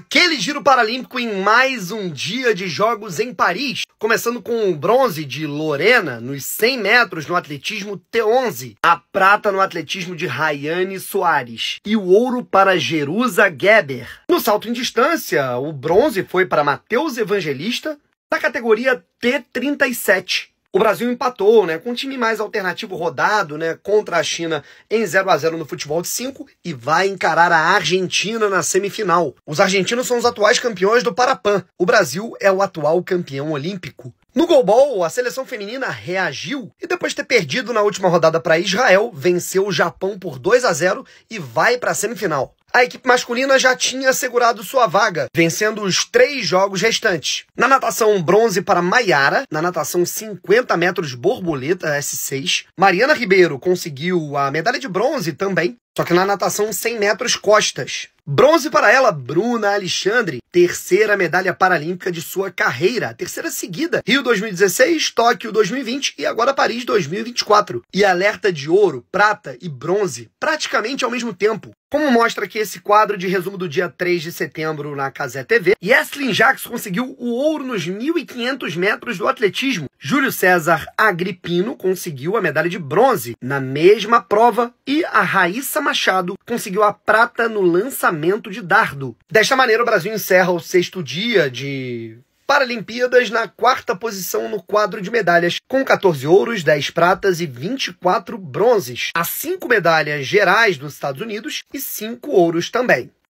aquele giro paralímpico em mais um dia de jogos em Paris, começando com o bronze de Lorena nos 100 metros no atletismo T11, a prata no atletismo de Rayane Soares e o ouro para Jerusa Geber. No salto em distância, o bronze foi para Matheus Evangelista na categoria T37 o Brasil empatou, né, com um time mais alternativo rodado, né, contra a China em 0 a 0 no futebol de 5 e vai encarar a Argentina na semifinal. Os argentinos são os atuais campeões do Parapan. O Brasil é o atual campeão olímpico. No Golbol, a seleção feminina reagiu e depois de ter perdido na última rodada para Israel, venceu o Japão por 2 a 0 e vai para a semifinal a equipe masculina já tinha assegurado sua vaga, vencendo os três jogos restantes. Na natação, bronze para Maiara, na natação 50 metros borboleta S6. Mariana Ribeiro conseguiu a medalha de bronze também, só que na natação 100 metros costas. Bronze para ela, Bruna Alexandre, terceira medalha paralímpica de sua carreira, terceira seguida. Rio 2016, Tóquio 2020 e agora Paris 2024. E alerta de ouro, prata e bronze praticamente ao mesmo tempo. Como mostra aqui esse quadro de resumo do dia 3 de setembro na Casé TV, Yeslin Jacques conseguiu o ouro nos 1.500 metros do atletismo. Júlio César Agripino conseguiu a medalha de bronze na mesma prova e a Raíssa Machado conseguiu a prata no lançamento de dardo. Desta maneira, o Brasil encerra o sexto dia de Paralimpíadas na quarta posição no quadro de medalhas, com 14 ouros, 10 pratas e 24 bronzes. Há 5 medalhas gerais dos Estados Unidos e 5 ouros também.